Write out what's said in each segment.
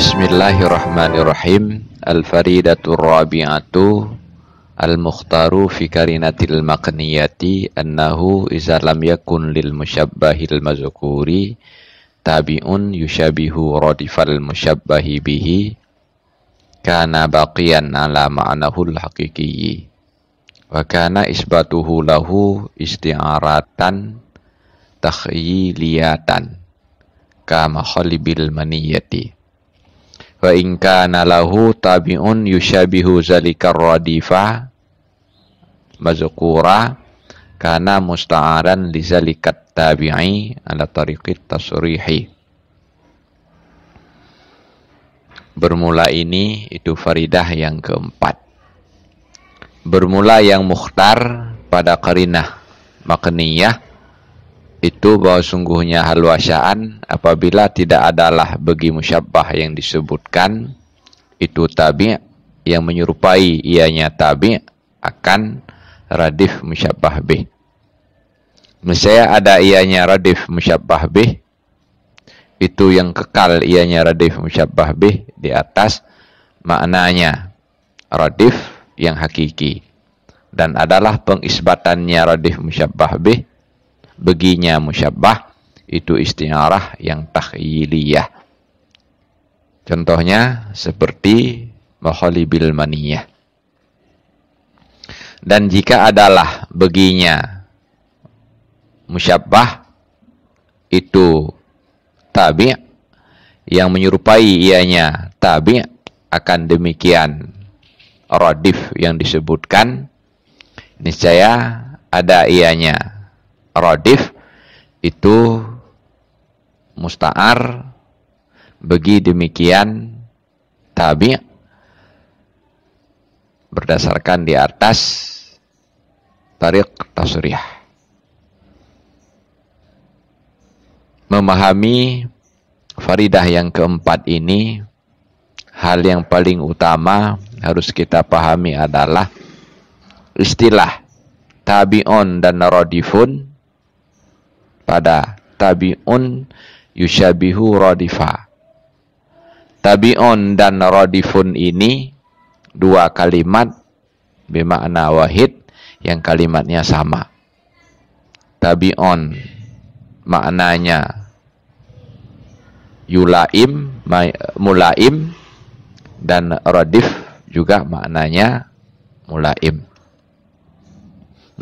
Bismillahirrahmanirrahim Al-Faridatul Rabi'atu Al-Mukhtaru fi karinatil makniyati Annahu iza lam yakun lil musyabbahil mazukuri Tabi'un yushabihu radifal musyabbahi bihi Kana baqiyan ala ma'nahul haqiqiyi Wa kana isbatuhu lahu isti'aratan takhyiliyatan Kama khalibil maniyati fa in kana lahu tabi'un yushabihu zalikar radifa mazkura kana musta'aran li zalikat tabi'i ala tariqit tasrihi bermula ini itu faridah yang keempat bermula yang mukhtar pada karinah makniyah itu bahwa sungguhnya halwasyaan apabila tidak adalah bagi musyabbah yang disebutkan itu tabi yang menyerupai ianya tabi akan radif musyabbah bih. Misalnya ada ianya radif musyabbah bih itu yang kekal ianya radif musyabbah bih di atas maknanya radif yang hakiki dan adalah pengisbatannya radif musyabbah bih beginya musyabbah itu istiarah yang takhyiliyah. Contohnya seperti bil maniyah. Dan jika adalah beginya musyabbah itu tabi' yang menyerupai ianya tabi' akan demikian rodif yang disebutkan niscaya ada ianya radif itu musta'ar bagi demikian tabi berdasarkan di atas tarik tasriyah memahami faridah yang keempat ini hal yang paling utama harus kita pahami adalah istilah tabi'un dan radifun pada tabi'un yushabihu rodifa. Tabi'un dan rodifun ini dua kalimat bermakna wahid yang kalimatnya sama. Tabi'un maknanya yulaim, mulaim, dan rodif juga maknanya mulaim.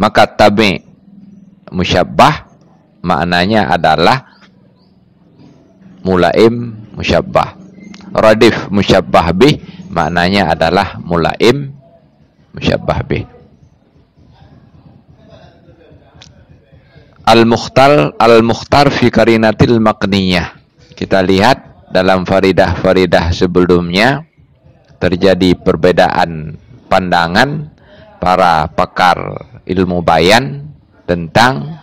Maka tabi musyabbah maknanya adalah mulaim musyabbah. Radif musyabbah bih maknanya adalah mulaim musyabbah bih. Al-Mukhtar Al-Mukhtar fi karinatil maqniyah. Kita lihat dalam faridah-faridah sebelumnya terjadi perbedaan pandangan para pakar ilmu bayan tentang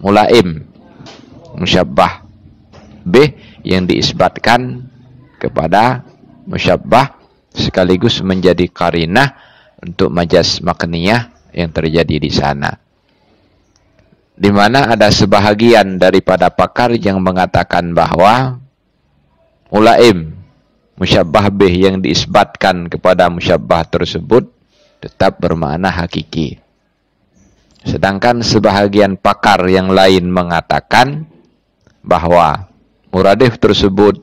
mulaim musyabbah B yang diisbatkan kepada musyabbah sekaligus menjadi karinah untuk majas makniyah yang terjadi di sana. Di mana ada sebahagian daripada pakar yang mengatakan bahwa mulaim musyabbah B yang diisbatkan kepada musyabbah tersebut tetap bermakna hakiki. Sedangkan sebahagian pakar yang lain mengatakan bahwa muradif tersebut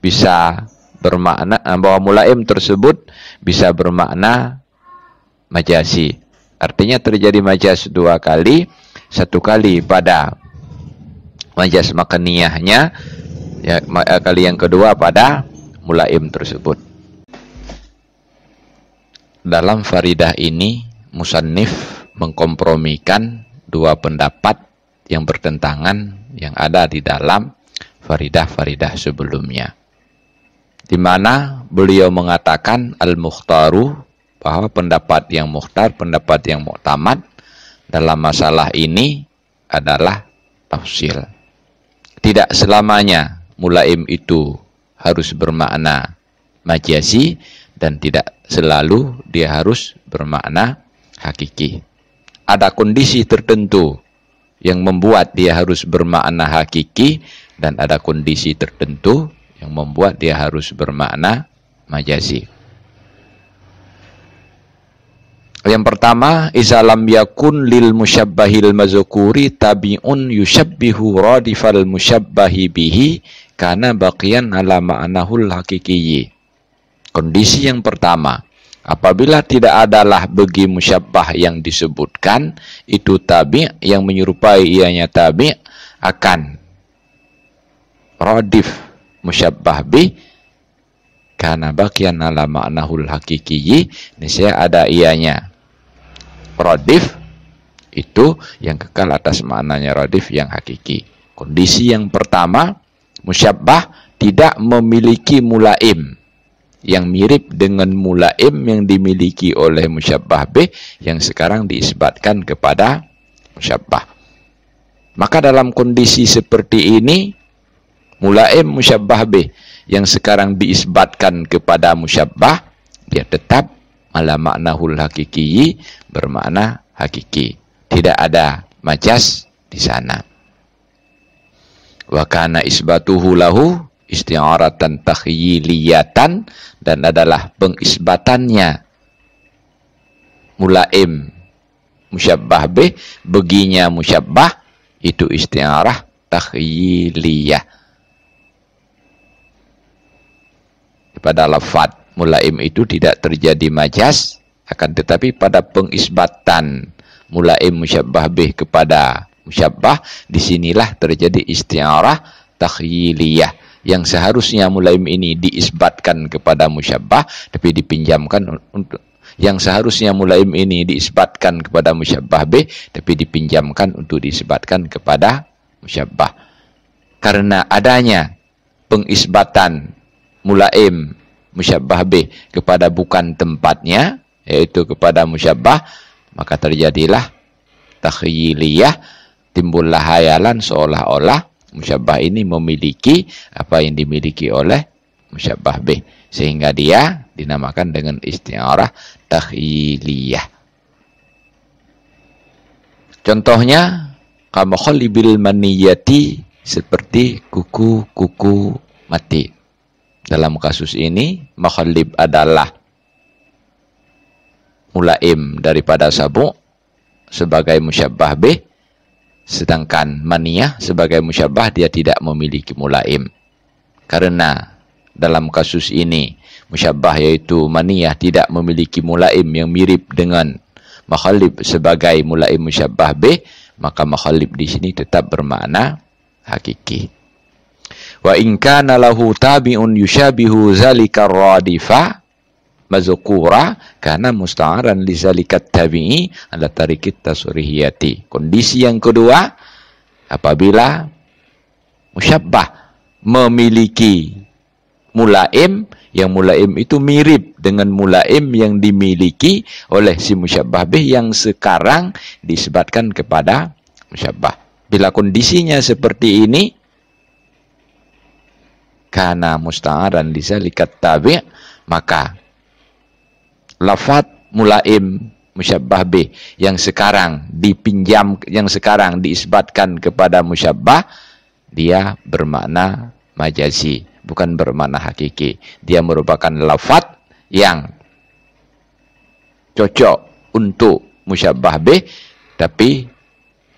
bisa bermakna eh, bahwa mulaim tersebut bisa bermakna majasi. Artinya terjadi majas dua kali, satu kali pada majas makaniyahnya, ya, eh, kali yang kedua pada mulaim tersebut. Dalam faridah ini, musannif mengkompromikan dua pendapat yang bertentangan yang ada di dalam faridah-faridah sebelumnya. Di mana beliau mengatakan al-mukhtaru bahwa pendapat yang muhtar, pendapat yang muktamad dalam masalah ini adalah tafsir. Tidak selamanya mulaim itu harus bermakna majasi dan tidak selalu dia harus bermakna hakiki ada kondisi tertentu yang membuat dia harus bermakna hakiki dan ada kondisi tertentu yang membuat dia harus bermakna majazi. Yang pertama, izalam yakun lil musyabbahil mazkuri tabi'un yushabbihu radifal musyabbahi bihi kana baqiyan ala ma'nahul haqiqiyyi. Kondisi yang pertama, Apabila tidak adalah begi musyabbah yang disebutkan, itu tabi' yang menyerupai ianya tabi' akan rodif musyabbah bi karena bagian ala maknahul ini saya ada ianya rodif itu yang kekal atas maknanya rodif yang hakiki kondisi yang pertama musyabbah tidak memiliki mulaim yang mirip dengan mulaim yang dimiliki oleh musyabbah B yang sekarang diisbatkan kepada musyabbah. Maka dalam kondisi seperti ini mulaim musyabbah B yang sekarang diisbatkan kepada musyabbah dia tetap ala hul hakiki bermakna hakiki. Tidak ada majas di sana. Wa kana isbatuhu lahu isti'aratan takhyiliyatan dan adalah pengisbatannya mulaim musyabbah b beginya musyabbah itu isti'arah takhyiliyah pada lafad mulaim itu tidak terjadi majas akan tetapi pada pengisbatan mulaim musyabbah b kepada musyabbah disinilah terjadi isti'arah takhyiliyah yang seharusnya mulaim ini diisbatkan kepada musyabbah tapi dipinjamkan untuk yang seharusnya mulaim ini diisbatkan kepada musyabbah B tapi dipinjamkan untuk diisbatkan kepada musyabbah karena adanya pengisbatan mulaim musyabbah B kepada bukan tempatnya yaitu kepada musyabbah maka terjadilah takhyiliyah timbullah hayalan seolah-olah Musyabbah ini memiliki apa yang dimiliki oleh musyabbah B Sehingga dia dinamakan dengan istiarah takhiliyah Contohnya, kamu khalibil maniyati seperti kuku-kuku mati. Dalam kasus ini, makhlib adalah mulaim daripada sabu sebagai musyabbah bih Sedangkan maniyah sebagai musyabah dia tidak memiliki mulaim. Karena dalam kasus ini musyabah yaitu maniyah tidak memiliki mulaim yang mirip dengan makhalib sebagai mulaim musyabah B, maka makhalib di sini tetap bermakna hakiki. Wa in kana lahu tabi'un yushabihu zalika radifa mazkura karena musta'aran li zalikat tabi'i ala tarikit tasurihiyati. Kondisi yang kedua apabila musyabbah memiliki mulaim yang mulaim itu mirip dengan mulaim yang dimiliki oleh si musyabbah bih yang sekarang disebatkan kepada musyabbah. Bila kondisinya seperti ini, karena musta'aran lizalikat tabi' maka lafat mulaim musyabbah B yang sekarang dipinjam yang sekarang diisbatkan kepada musyabbah dia bermakna majazi bukan bermakna hakiki dia merupakan lafat yang cocok untuk musyabbah B tapi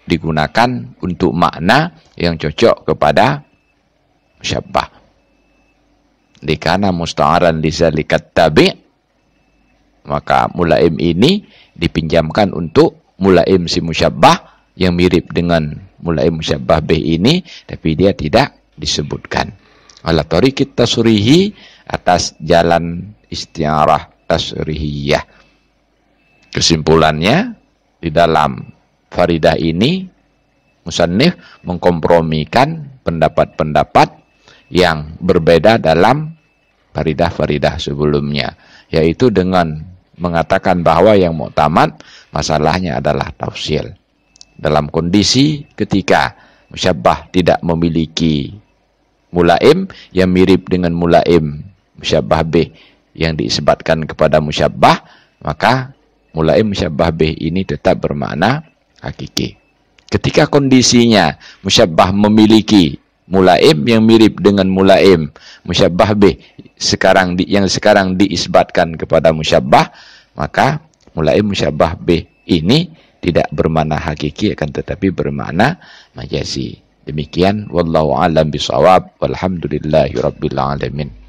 digunakan untuk makna yang cocok kepada musyabbah. Dikana musta'aran lizalikat tabi' Maka mulaim ini dipinjamkan untuk mulaim si musyabbah yang mirip dengan mulaim musyabbah B ini, tapi dia tidak disebutkan. Ala tariqit tasrihi atas jalan istiarah tasrihiyah. Kesimpulannya, di dalam Faridah ini, Musannif mengkompromikan pendapat-pendapat yang berbeda dalam Faridah-Faridah sebelumnya, yaitu dengan mengatakan bahwa yang mau tamat masalahnya adalah tafsil. Dalam kondisi ketika musyabbah tidak memiliki mulaim yang mirip dengan mulaim musyabbah B yang disebatkan kepada musyabbah, maka mulaim musyabbah B ini tetap bermakna hakiki. Ketika kondisinya musyabbah memiliki mulaim yang mirip dengan mulaim musyabbah bih sekarang di, yang sekarang diisbatkan kepada musyabbah maka mulaim musyabbah bih ini tidak bermana hakiki akan tetapi bermana majasi demikian wallahu alam bisawab walhamdulillahirabbil alamin